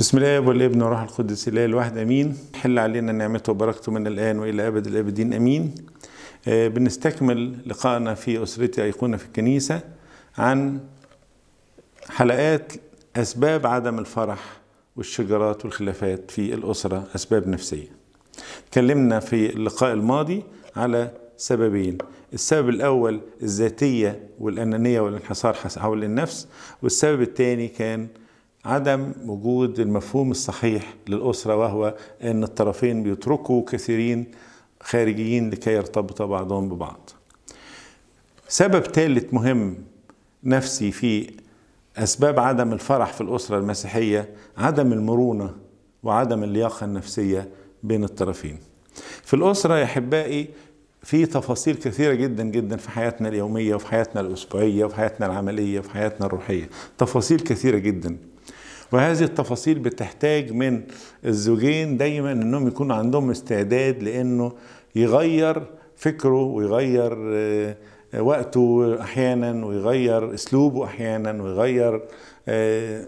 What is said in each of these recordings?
بسم الله والابن والروح القدس الله الواحد امين حل علينا نعمته وبركته من الان والى ابد الابدين امين آه، بنستكمل لقائنا في اسرتي ايقونه في الكنيسه عن حلقات اسباب عدم الفرح والشجرات والخلافات في الاسره اسباب نفسيه تكلمنا في اللقاء الماضي على سببين السبب الاول الذاتيه والانانيه والانحصار حول النفس والسبب الثاني كان عدم وجود المفهوم الصحيح للأسرة وهو أن الطرفين بيتركوا كثيرين خارجيين لكي يرتبط بعضهم ببعض سبب ثالث مهم نفسي في أسباب عدم الفرح في الأسرة المسيحية عدم المرونة وعدم اللياقة النفسية بين الطرفين في الأسرة يا أحبائي في تفاصيل كثيرة جدا جدا في حياتنا اليومية وفي حياتنا الأسبوعية وفي حياتنا العملية وفي حياتنا الروحية تفاصيل كثيرة جدا وهذه التفاصيل بتحتاج من الزوجين دايما انهم يكون عندهم استعداد لانه يغير فكره ويغير آه، وقته احيانا ويغير اسلوبه احيانا ويغير آه،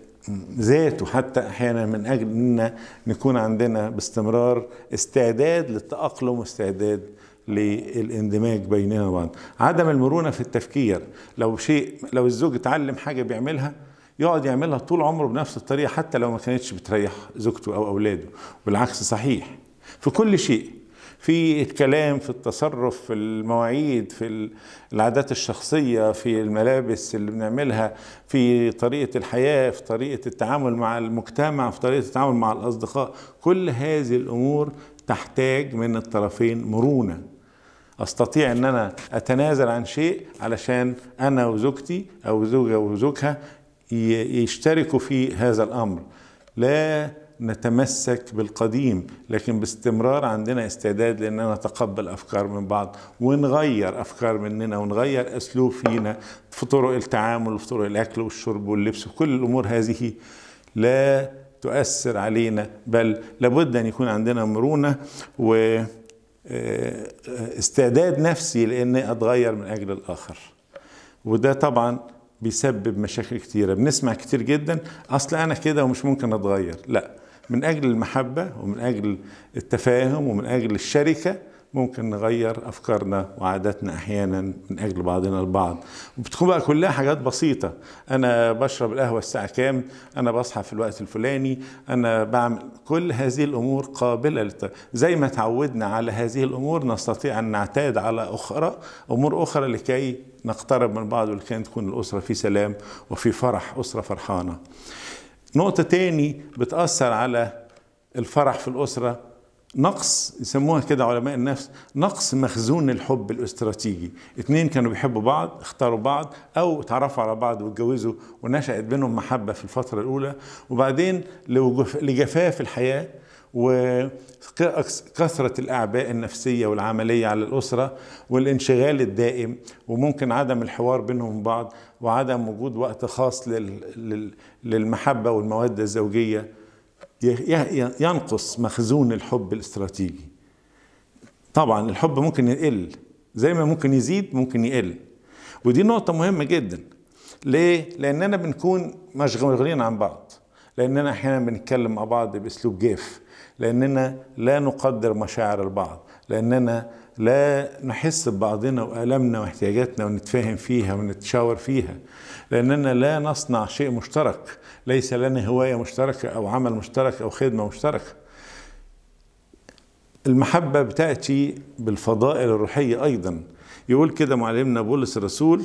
ذاته حتى احيانا من اجل ان نكون عندنا باستمرار استعداد للتاقلم واستعداد للاندماج بيننا وبعض عدم المرونه في التفكير لو شيء لو الزوج اتعلم حاجه بيعملها يقعد يعملها طول عمره بنفس الطريقه حتى لو ما كانتش بتريح زوجته او اولاده بالعكس صحيح في كل شيء في الكلام في التصرف في المواعيد في العادات الشخصية في الملابس اللي بنعملها في طريقة الحياة في طريقة التعامل مع المجتمع في طريقة التعامل مع الأصدقاء كل هذه الأمور تحتاج من الطرفين مرونة استطيع ان انا اتنازل عن شيء علشان انا وزوجتي او زوجة وزوجها يشتركوا في هذا الامر لا نتمسك بالقديم لكن باستمرار عندنا استعداد لاننا نتقبل افكار من بعض ونغير افكار مننا ونغير اسلوب فينا في طرق التعامل وفي طرق الاكل والشرب واللبس وكل الامور هذه لا تؤثر علينا بل لابد ان يكون عندنا مرونه و آه، آه، استعداد نفسي لاني اتغير من اجل الاخر وده طبعا بيسبب مشاكل كتيرة بنسمع كتير جدا أصل أنا كده ومش ممكن أتغير لا من أجل المحبة ومن أجل التفاهم ومن أجل الشركة ممكن نغير أفكارنا وعاداتنا أحيانا من أجل بعضنا البعض وبتكون بقى كلها حاجات بسيطة أنا بشرب القهوة الساعة كام أنا بصحى في الوقت الفلاني أنا بعمل كل هذه الأمور قابلة لت... زي ما تعودنا على هذه الأمور نستطيع أن نعتاد على أخرى أمور أخرى لكي نقترب من بعض ولكي تكون الأسرة في سلام وفي فرح أسرة فرحانة نقطة تاني بتأثر على الفرح في الأسرة نقص يسموها كده علماء النفس نقص مخزون الحب الاستراتيجي اثنين كانوا بيحبوا بعض اختاروا بعض او اتعرفوا على بعض واتجوزوا ونشأت بينهم محبة في الفترة الأولى وبعدين لجفاف الحياة وكثرة الأعباء النفسية والعملية على الأسرة والانشغال الدائم وممكن عدم الحوار بينهم بعض وعدم وجود وقت خاص للمحبة والمودة الزوجية ينقص مخزون الحب الاستراتيجي طبعا الحب ممكن يقل زي ما ممكن يزيد ممكن يقل ودي نقطة مهمة جدا ليه؟ لأننا بنكون مشغولين عن بعض لأننا أحيانا بنتكلم مع بعض بأسلوب جاف لأننا لا نقدر مشاعر البعض لأننا لا نحس ببعضنا وآلامنا واحتياجاتنا ونتفاهم فيها ونتشاور فيها لأننا لا نصنع شيء مشترك ليس لنا هواية مشتركة أو عمل مشترك أو خدمة مشتركة المحبة بتأتي بالفضائل الروحية أيضا يقول كده معلمنا بولس الرسول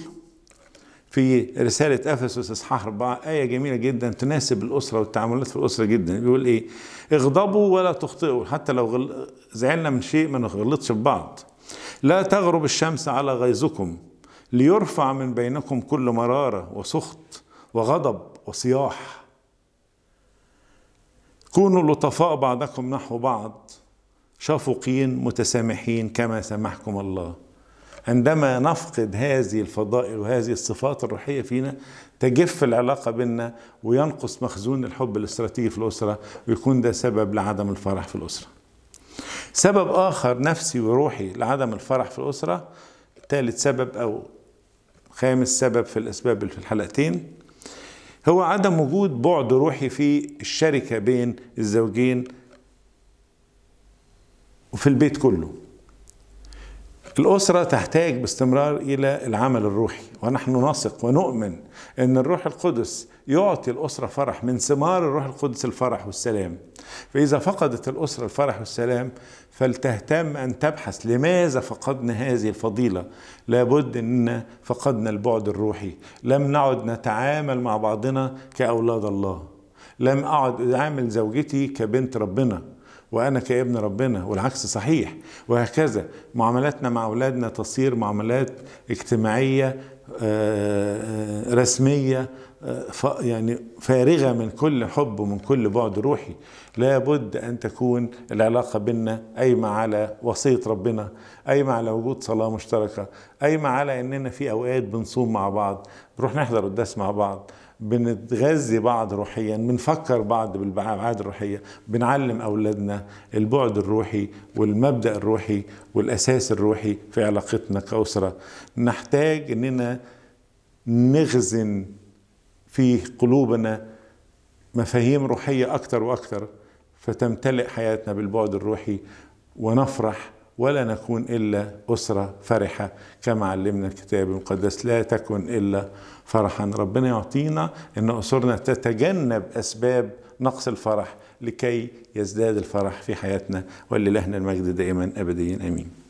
في رسالة أفسس إصحاح 4 آية جميلة جدا تناسب الأسرة والتعاملات في الأسرة جدا يقول إيه اغضبوا ولا تخطئوا حتى لو غل... زعلنا من شيء ما نغلطش ببعض لا تغرب الشمس على غيظكم ليرفع من بينكم كل مرارة وسخط وغضب وصياح كونوا لطفاء بعضكم نحو بعض شفقين متسامحين كما سامحكم الله عندما نفقد هذه الفضائل وهذه الصفات الروحية فينا تجف العلاقة بيننا وينقص مخزون الحب الاستراتيجي في الأسرة ويكون ده سبب لعدم الفرح في الأسرة سبب آخر نفسي وروحي لعدم الفرح في الأسرة ثالث سبب أو خامس سبب في الأسباب اللي في الحلقتين هو عدم وجود بعد روحي في الشركة بين الزوجين وفي البيت كله الأسرة تحتاج باستمرار إلى العمل الروحي ونحن نثق ونؤمن أن الروح القدس يعطي الأسرة فرح من ثمار الروح القدس الفرح والسلام فإذا فقدت الأسرة الفرح والسلام فلتهتم أن تبحث لماذا فقدنا هذه الفضيلة لابد أن فقدنا البعد الروحي لم نعد نتعامل مع بعضنا كأولاد الله لم أعد أعامل زوجتي كبنت ربنا وأنا كابن ربنا والعكس صحيح وهكذا معاملاتنا مع أولادنا تصير معاملات اجتماعية آه، آه، رسمية آه، يعني فارغة من كل حب ومن كل بعد روحي لابد أن تكون العلاقة بيننا قايمة على وصية ربنا قايمة على وجود صلاة مشتركة قايمة على أننا في أوقات بنصوم مع بعض بنروح نحضر الدرس مع بعض بنتغذي بعض روحيا بنفكر بعض بالابعاد الروحيه بنعلم اولادنا البعد الروحي والمبدا الروحي والاساس الروحي في علاقتنا كاسره نحتاج اننا نخزن في قلوبنا مفاهيم روحيه أكثر وأكثر فتمتلئ حياتنا بالبعد الروحي ونفرح ولا نكون إلا أسرة فرحة كما علمنا الكتاب المقدس لا تكن إلا فرحا ربنا يعطينا أن أسرنا تتجنب أسباب نقص الفرح لكي يزداد الفرح في حياتنا وللهنا المجد دائما أبديا أمين